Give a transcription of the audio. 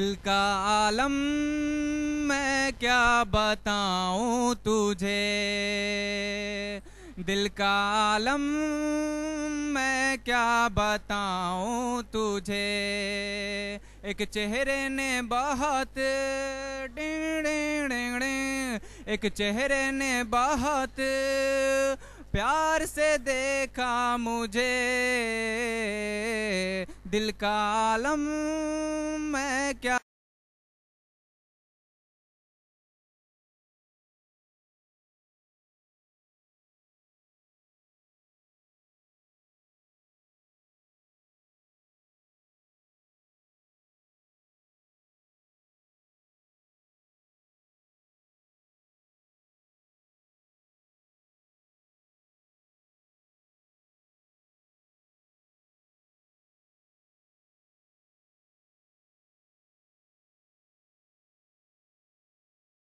दिल का आलम मैं क्या बताऊं तुझे दिल का आलम मैं क्या बताऊं तुझे एक चेहरे ने बहुत एक चेहरे ने बहुत प्यार से देखा मुझे दिल का आलम मैं क्या